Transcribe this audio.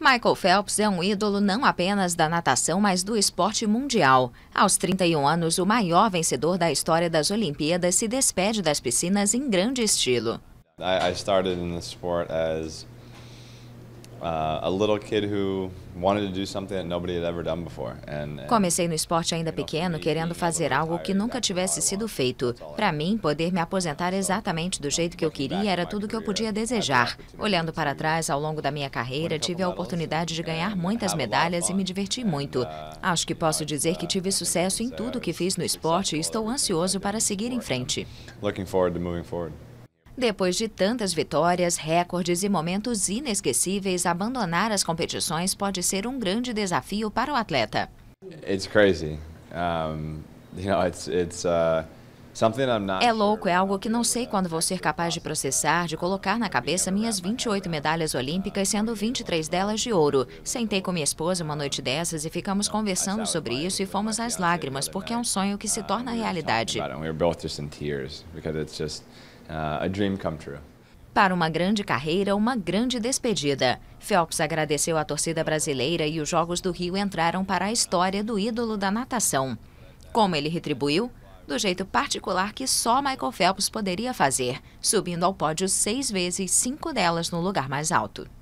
Michael Phelps é um ídolo não apenas da natação, mas do esporte mundial. Aos 31 anos, o maior vencedor da história das Olimpíadas se despede das piscinas em grande estilo. Uh, Comecei no esporte ainda pequeno, querendo fazer algo que nunca tivesse sido feito. Para mim, poder me aposentar exatamente do jeito que eu queria era tudo que eu podia desejar. Olhando para trás, ao longo da minha carreira, tive a oportunidade de ganhar muitas medalhas e me diverti muito. Uh, Acho que posso dizer uh, que tive sucesso em tudo que fiz no esporte e estou ansioso para seguir em frente. Looking forward to moving forward. Depois de tantas vitórias, recordes e momentos inesquecíveis, abandonar as competições pode ser um grande desafio para o atleta. It's crazy. Um, you know, it's it's uh... É louco, é algo que não sei quando vou ser capaz de processar, de colocar na cabeça minhas 28 medalhas olímpicas, sendo 23 delas de ouro. Sentei com minha esposa uma noite dessas e ficamos conversando sobre isso e fomos às lágrimas, porque é um sonho que se uh, torna realidade uh, a dream come true. Para uma grande carreira, uma grande despedida. Phelps agradeceu à torcida brasileira e os Jogos do Rio entraram para a história do ídolo da natação. Como ele retribuiu? Do jeito particular que só Michael Phelps poderia fazer, subindo ao pódio seis vezes, cinco delas no lugar mais alto.